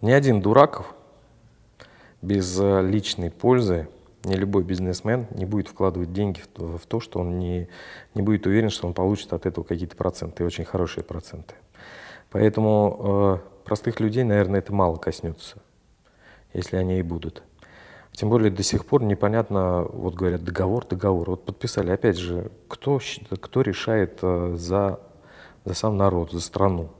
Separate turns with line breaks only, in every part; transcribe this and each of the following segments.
Ни один дураков без э, личной пользы, ни любой бизнесмен не будет вкладывать деньги в то, в то что он не, не будет уверен, что он получит от этого какие-то проценты, очень хорошие проценты. Поэтому э, простых людей, наверное, это мало коснется, если они и будут. Тем более до сих пор непонятно, вот говорят, договор, договор. Вот подписали, опять же, кто, кто решает э, за, за сам народ, за страну?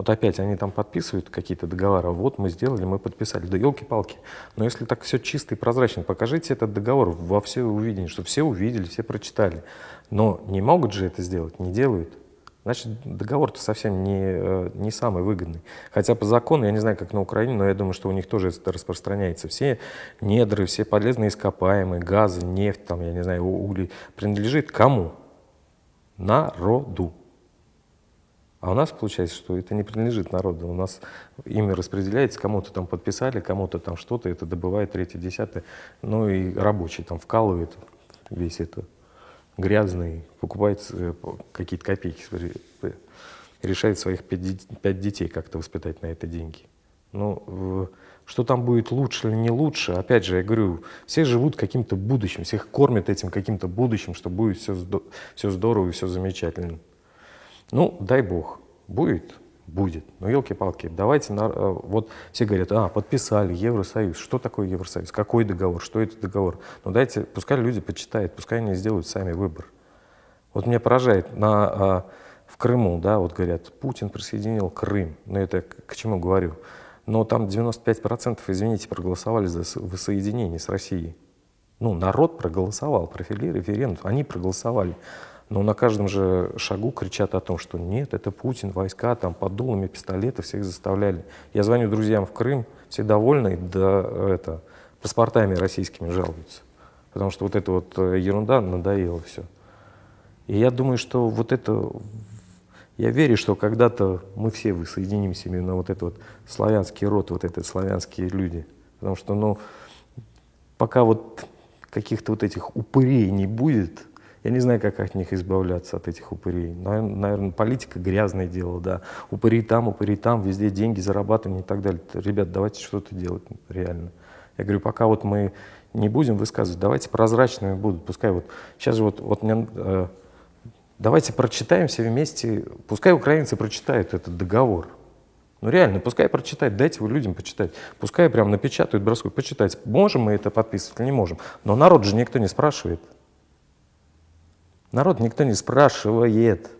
Вот опять они там подписывают какие-то договоры, вот мы сделали, мы подписали, да елки-палки. Но если так все чисто и прозрачно, покажите этот договор во все увидение, чтобы все увидели, все прочитали. Но не могут же это сделать, не делают. Значит, договор-то совсем не, э, не самый выгодный. Хотя по закону, я не знаю, как на Украине, но я думаю, что у них тоже это распространяется. Все недры, все полезные ископаемые, газы, нефть, там, я не знаю, угли, принадлежит кому? Народу. А у нас получается, что это не принадлежит народу. У нас имя распределяется, кому-то там подписали, кому-то там что-то, это добывает третье, десятое. Ну и рабочие там вкалывают весь это грязный, покупает э, какие-то копейки, э, решает своих пять детей как-то воспитать на это деньги. Ну, что там будет лучше или не лучше, опять же, я говорю, все живут каким-то будущим, всех кормят этим каким-то будущим, что будет все, все здорово и все замечательно. Ну, дай бог, будет, будет. Но елки-палки, давайте, на, э, вот все говорят, а, подписали Евросоюз. Что такое Евросоюз? Какой договор? Что это договор? Ну, дайте, пускай люди почитают, пускай они сделают сами выбор. Вот меня поражает, на, а, в Крыму, да, вот говорят, Путин присоединил Крым. Ну, это к чему говорю? Но там 95%, извините, проголосовали за воссоединение с Россией. Ну, народ проголосовал, провели референдум, они проголосовали. Но на каждом же шагу кричат о том, что нет, это Путин, войска там под дулами пистолета всех заставляли. Я звоню друзьям в Крым, все довольны, да это, паспортами российскими жалуются. Потому что вот эта вот э, ерунда надоела все. И я думаю, что вот это... Я верю, что когда-то мы все воссоединимся именно вот этот вот славянский род, вот этот славянские люди. Потому что, ну, пока вот каких-то вот этих упырей не будет, я не знаю, как от них избавляться, от этих упырей. Наверное, политика грязное дело, да. Упыри там, упыри там, везде деньги зарабатываем и так далее. Ребят, давайте что-то делать реально. Я говорю, пока вот мы не будем высказывать, давайте прозрачными будут. Пускай вот сейчас же вот, вот мне, э, давайте прочитаем все вместе, пускай украинцы прочитают этот договор. Ну реально, пускай прочитают, дайте его людям почитать. Пускай прям напечатают броску, почитать. Можем мы это подписывать или не можем. Но народ же никто не спрашивает. Народ никто не спрашивает.